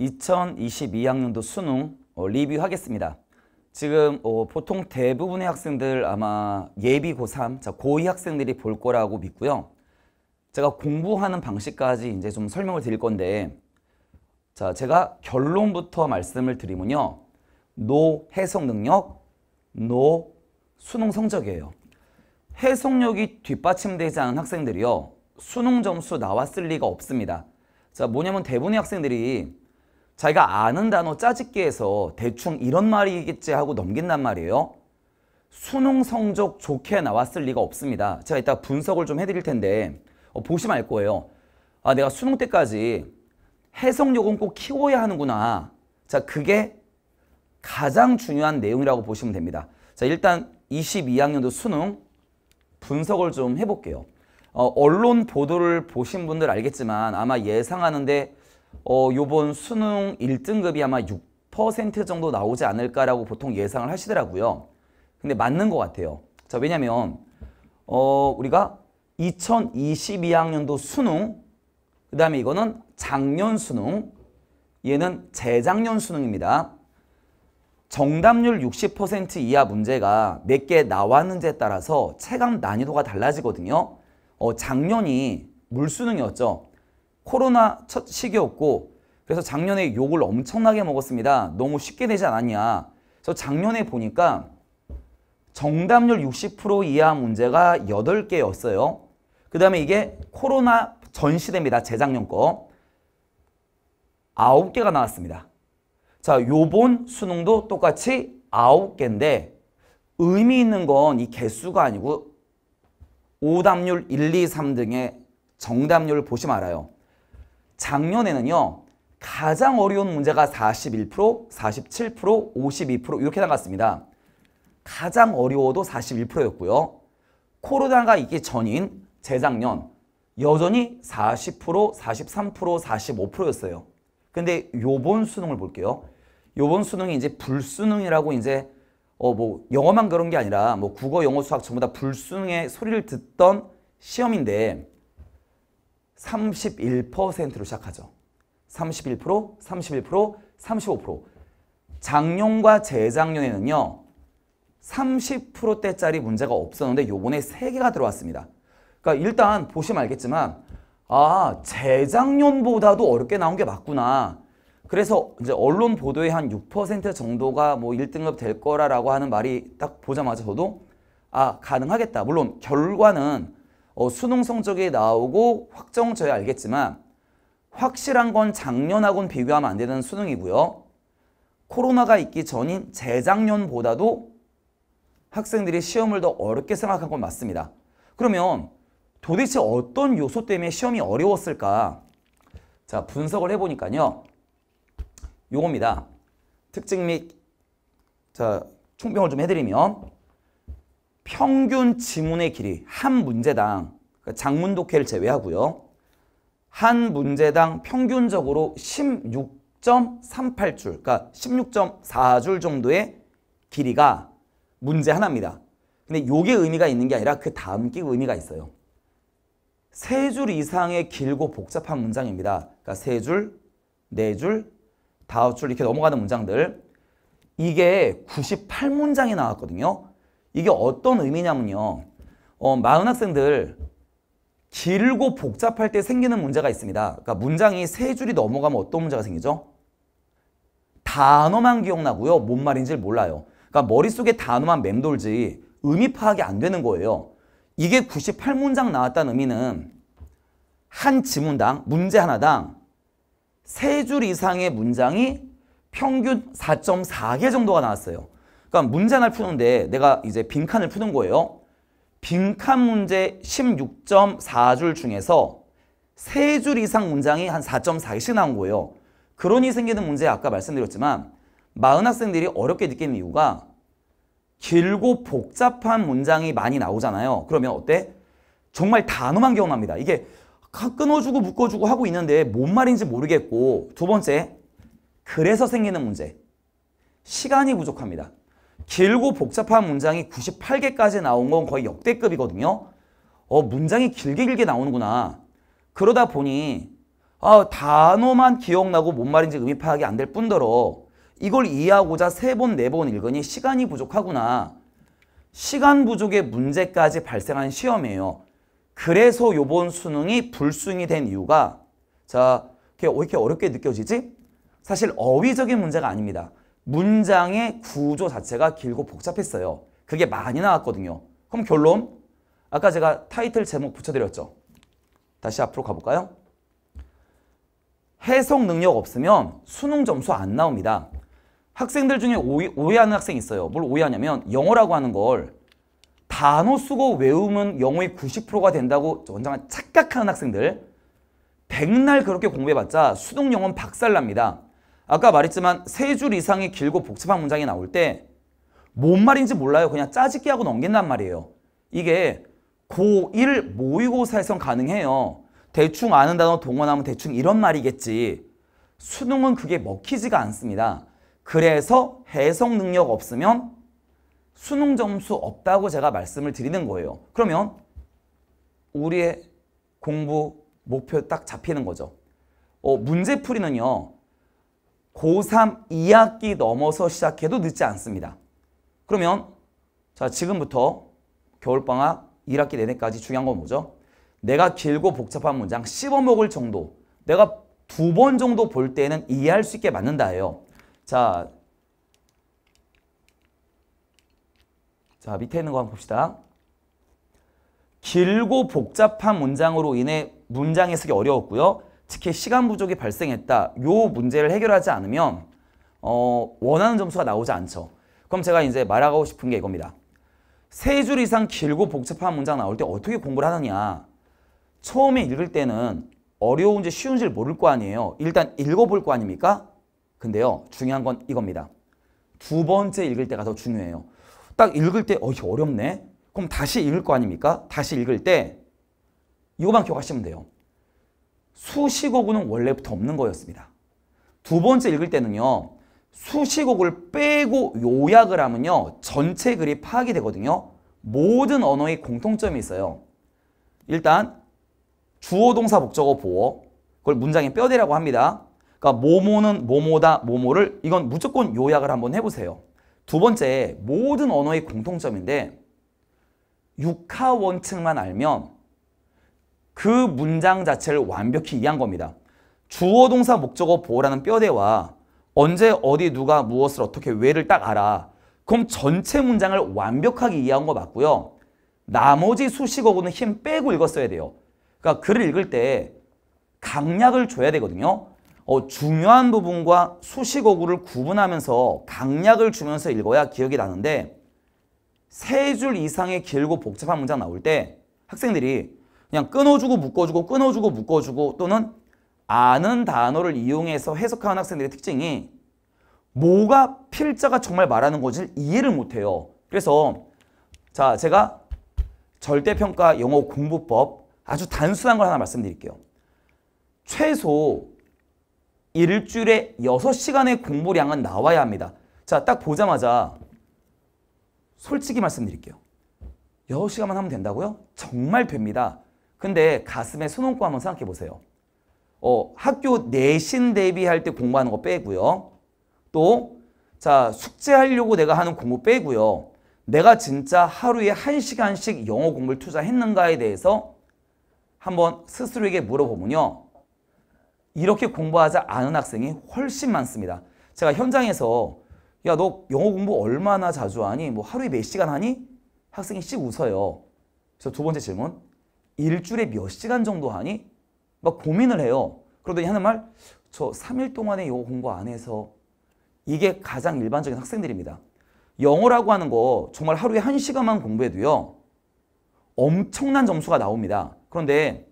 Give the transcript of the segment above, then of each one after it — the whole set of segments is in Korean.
2022학년도 수능 어, 리뷰하겠습니다. 지금 어, 보통 대부분의 학생들 아마 예비 고3, 자, 고2 학생들이 볼 거라고 믿고요. 제가 공부하는 방식까지 이제 좀 설명을 드릴 건데 자, 제가 결론부터 말씀을 드리면요. 노 해석 능력, 노 수능 성적이에요. 해석력이 뒷받침되지 않은 학생들이요. 수능 점수 나왔을 리가 없습니다. 자, 뭐냐면 대부분의 학생들이 자기가 아는 단어 짜집기해서 대충 이런 말이겠지 하고 넘긴단 말이에요. 수능 성적 좋게 나왔을 리가 없습니다. 제가 이따 분석을 좀 해드릴 텐데 어, 보시면 알 거예요. 아 내가 수능 때까지 해석력은 꼭 키워야 하는구나. 자 그게 가장 중요한 내용이라고 보시면 됩니다. 자 일단 22학년도 수능 분석을 좀 해볼게요. 어, 언론 보도를 보신 분들 알겠지만 아마 예상하는데 어, 요번 수능 1등급이 아마 6% 정도 나오지 않을까라고 보통 예상을 하시더라고요. 근데 맞는 것 같아요. 자, 왜냐면 어, 우리가 2022학년도 수능, 그 다음에 이거는 작년 수능, 얘는 재작년 수능입니다. 정답률 60% 이하 문제가 몇 개 나왔는지에 따라서 체감 난이도가 달라지거든요. 어, 작년이 물수능이었죠. 코로나 첫 시기였고 그래서 작년에 욕을 엄청나게 먹었습니다. 너무 쉽게 되지 않았냐. 그래서 작년에 보니까 정답률 60% 이하 문제가 8개였어요. 그 다음에 이게 코로나 전시됩니다 재작년 거. 9개가 나왔습니다. 자, 요번 수능도 똑같이 9개인데 의미 있는 건 이 개수가 아니고 오답률 1, 2, 3 등의 정답률을 보시면 알아요. 작년에는요. 가장 어려운 문제가 41%, 47%, 52% 이렇게 나갔습니다. 가장 어려워도 41%였고요. 코로나가 있기 전인 재작년 여전히 40%, 43%, 45%였어요. 근데 요번 수능을 볼게요. 요번 수능이 이제 불수능이라고 이제 어 뭐 영어만 그런 게 아니라 뭐 국어, 영어, 수학 전부 다 불수능의 소리를 듣던 시험인데 31%로 시작하죠. 31%, 31%, 35%. 작년과 재작년에는요. 30%대짜리 문제가 없었는데 요번에 3개가 들어왔습니다. 그러니까 일단 보시면 알겠지만 아 재작년보다도 어렵게 나온 게 맞구나. 그래서 이제 언론 보도에한 6% 정도가 뭐 1등급 될 거라라고 하는 말이 딱 보자마자 저도 아 가능하겠다. 물론 결과는 어, 수능 성적이 나오고 확정져야 알겠지만 확실한 건 작년하고는 비교하면 안 되는 수능이고요. 코로나가 있기 전인 재작년보다도 학생들이 시험을 더 어렵게 생각한 건 맞습니다. 그러면 도대체 어떤 요소 때문에 시험이 어려웠을까? 자, 분석을 해보니까요. 요겁니다. 특징 및 자, 총평을 좀 해드리면 평균 지문의 길이 한 문제당 그러니까 장문 독해를 제외하고요. 한 문제당 평균적으로 16.38줄, 그러니까 16.4줄 정도의 길이가 문제 하나입니다. 근데 요게 의미가 있는 게 아니라 그 다음 끼 의미가 있어요. 세 줄 이상의 길고 복잡한 문장입니다. 그러니까 세 줄, 네 줄, 다섯 줄 이렇게 넘어가는 문장들. 이게 98문장이 나왔거든요. 이게 어떤 의미냐면요. 어, 많은 학생들 길고 복잡할 때 생기는 문제가 있습니다. 그러니까 문장이 세 줄이 넘어가면 어떤 문제가 생기죠? 단어만 기억나고요. 뭔 말인지 몰라요. 그러니까 머릿속에 단어만 맴돌지 의미 파악이 안 되는 거예요. 이게 98문장 나왔다는 의미는 한 지문당, 문제 하나당 세 줄 이상의 문장이 평균 4.4개 정도가 나왔어요. 그러니까 문장을 푸는데 내가 이제 빈칸을 푸는 거예요. 빈칸 문제 16.4줄 중에서 3줄 이상 문장이 한 4.4개씩 나온 거예요. 그러니 생기는 문제 아까 말씀드렸지만 많은 학생들이 어렵게 느끼는 이유가 길고 복잡한 문장이 많이 나오잖아요. 그러면 어때? 정말 단어만 기억납니다. 이게 끊어주고 묶어주고 하고 있는데 뭔 말인지 모르겠고 두 번째, 그래서 생기는 문제. 시간이 부족합니다. 길고 복잡한 문장이 98개까지 나온 건 거의 역대급이거든요. 어, 문장이 길게 길게 나오는구나. 그러다 보니 아, 단어만 기억나고 뭔 말인지 의미 파악이 안 될 뿐더러 이걸 이해하고자 세 번, 네 번 읽으니 시간이 부족하구나. 시간 부족의 문제까지 발생한 시험이에요. 그래서 요번 수능이 불순이된 이유가 자, 어, 이렇게 어렵게 느껴지지? 사실 어휘적인 문제가 아닙니다. 문장의 구조 자체가 길고 복잡했어요. 그게 많이 나왔거든요. 그럼 결론? 아까 제가 타이틀 제목 붙여드렸죠. 다시 앞으로 가볼까요? 해석 능력 없으면 수능 점수 안 나옵니다. 학생들 중에 오해, 하는 학생이 있어요. 뭘 오해하냐면 영어라고 하는 걸 단어 쓰고 외우면 영어의 90%가 된다고 원장을 착각하는 학생들 백날 그렇게 공부해봤자 수능 영어는 박살납니다. 아까 말했지만 세 줄 이상이 길고 복잡한 문장이 나올 때 뭔 말인지 몰라요. 그냥 짜집기 하고 넘긴단 말이에요. 이게 고1 모의고사에선 가능해요. 대충 아는 단어 동원하면 대충 이런 말이겠지. 수능은 그게 먹히지가 않습니다. 그래서 해석 능력 없으면 수능 점수 없다고 제가 말씀을 드리는 거예요. 그러면 우리의 공부 목표 딱 잡히는 거죠. 어, 문제풀이는요. 고3 2학기 넘어서 시작해도 늦지 않습니다. 그러면 자 지금부터 겨울방학 1학기 내내까지 중요한 건 뭐죠? 내가 길고 복잡한 문장 씹어먹을 정도 내가 두 번 정도 볼 때는 이해할 수 있게 만든다예요. 자, 자 밑에 있는 거 한번 봅시다. 길고 복잡한 문장으로 인해 문장 해석이 어려웠고요. 특히 시간 부족이 발생했다. 요 문제를 해결하지 않으면 어, 원하는 점수가 나오지 않죠. 그럼 제가 이제 말하고 싶은 게 이겁니다. 세 줄 이상 길고 복잡한 문장 나올 때 어떻게 공부를 하느냐. 처음에 읽을 때는 어려운지 쉬운지를 모를 거 아니에요. 일단 읽어볼 거 아닙니까? 근데요. 중요한 건 이겁니다. 두 번째 읽을 때가 더 중요해요. 딱 읽을 때 어, 이 어렵네. 그럼 다시 읽을 거 아닙니까? 다시 읽을 때 이거만 기억하시면 돼요. 수식어구는 원래부터 없는 거였습니다. 두 번째 읽을 때는요. 수식어구를 빼고 요약을 하면요. 전체 글이 파악이 되거든요. 모든 언어의 공통점이 있어요. 일단 주어 동사 목적어 보어 그걸 문장의 뼈대라고 합니다. 그러니까 모모는 모모다 모모를 이건 무조건 요약을 한번 해보세요. 두 번째 모든 언어의 공통점인데 육하원칙만 알면 그 문장 자체를 완벽히 이해한 겁니다. 주어 동사 목적어 보호라는 뼈대와 언제 어디 누가 무엇을 어떻게 왜를 딱 알아. 그럼 전체 문장을 완벽하게 이해한 거 맞고요. 나머지 수식어고는 힘 빼고 읽었어야 돼요. 그러니까 글을 읽을 때 강약을 줘야 되거든요. 어, 중요한 부분과 수식어구를 구분하면서 강약을 주면서 읽어야 기억이 나는데 세 줄 이상의 길고 복잡한 문장 나올 때 학생들이 그냥 끊어주고 묶어주고 끊어주고 묶어주고 또는 아는 단어를 이용해서 해석하는 학생들의 특징이 뭐가 필자가 정말 말하는 건지 이해를 못해요. 그래서 자 제가 절대평가 영어 공부법 아주 단순한 걸 하나 말씀드릴게요. 최소 일주일에 6시간의 공부량은 나와야 합니다. 자, 딱 보자마자 솔직히 말씀드릴게요. 6시간만 하면 된다고요? 정말 됩니다. 근데 가슴에 수능고 한번 생각해 보세요. 어, 학교 내신 대비할 때 공부하는 거 빼고요. 또, 자, 숙제하려고 내가 하는 공부 빼고요. 내가 진짜 하루에 한시간씩 영어 공부를 투자했는가에 대해서 한번 스스로에게 물어보면요. 이렇게 공부하지 않은 학생이 훨씬 많습니다. 제가 현장에서 야너 영어 공부 얼마나 자주 하니? 뭐 하루에 몇 시간 하니? 학생이 씩 웃어요. 그래서 두 번째 질문 일주일에 몇 시간 정도 하니? 막 고민을 해요. 그러더니 하는 말, 저 3일 동안에 이거 공부 안 해서 이게 가장 일반적인 학생들입니다. 영어라고 하는 거 정말 하루에 1시간만 공부해도요. 엄청난 점수가 나옵니다. 그런데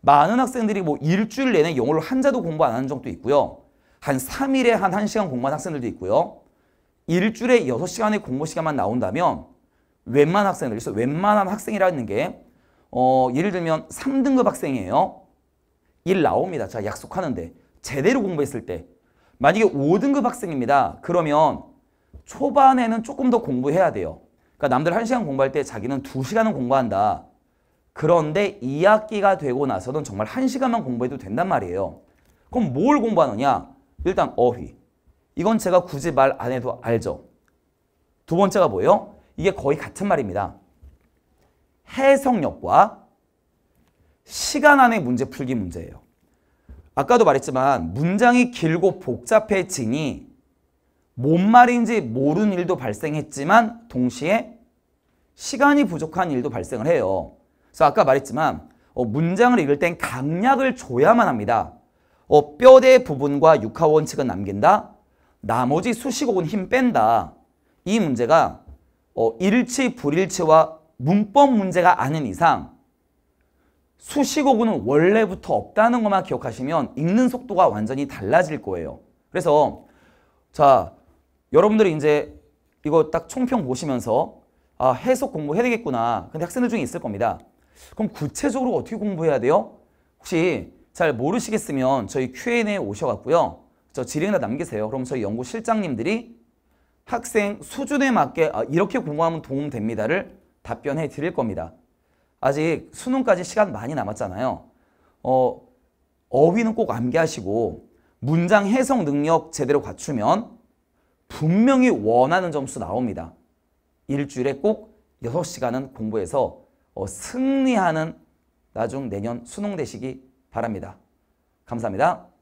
많은 학생들이 뭐 일주일 내내 영어를 한자도 공부 안 하는 적도 있고요. 한 3일에 한 1시간 공부한 학생들도 있고요. 일주일에 6시간의 공부 시간만 나온다면 웬만한 학생들, 웬만한 학생이라는 게 어, 예를 들면 3등급 학생이에요. 1 나옵니다. 자, 약속하는데. 제대로 공부했을 때. 만약에 5등급 학생입니다. 그러면 초반에는 조금 더 공부해야 돼요. 그러니까 남들 1시간 공부할 때 자기는 2시간은 공부한다. 그런데 2학기가 되고 나서는 정말 1시간만 공부해도 된단 말이에요. 그럼 뭘 공부하느냐? 일단 어휘. 이건 제가 굳이 말 안 해도 알죠. 두 번째가 뭐예요? 이게 거의 같은 말입니다. 해석력과 시간 안에 문제 풀기 문제예요. 아까도 말했지만 문장이 길고 복잡해지니 뭔 말인지 모르는 일도 발생했지만 동시에 시간이 부족한 일도 발생을 해요. 그래서 아까 말했지만 어, 문장을 읽을 땐 강약을 줘야만 합니다. 어, 뼈대 부분과 육하 원칙은 남긴다. 나머지 수식어은힘 뺀다. 이 문제가 어, 일치 불일치와 문법 문제가 아닌 이상 수식어구는 원래부터 없다는 것만 기억하시면 읽는 속도가 완전히 달라질 거예요. 그래서 자 여러분들이 이제 이거 딱 총평 보시면서 아 해석 공부해야 되겠구나. 근데 학생들 중에 있을 겁니다. 그럼 구체적으로 어떻게 공부해야 돼요? 혹시 잘 모르시겠으면 저희 Q&A에 오셔갖고요. 저 질의나 남기세요. 그럼 저희 연구 실장님들이 학생 수준에 맞게 아, 이렇게 공부하면 도움됩니다를 답변해 드릴 겁니다. 아직 수능까지 시간 많이 남았잖아요. 어, 어휘는 꼭 암기하시고 문장 해석 능력 제대로 갖추면 분명히 원하는 점수 나옵니다. 일주일에 꼭 6시간은 공부해서 어, 승리하는 나중 내년 수능 되시기 바랍니다. 감사합니다.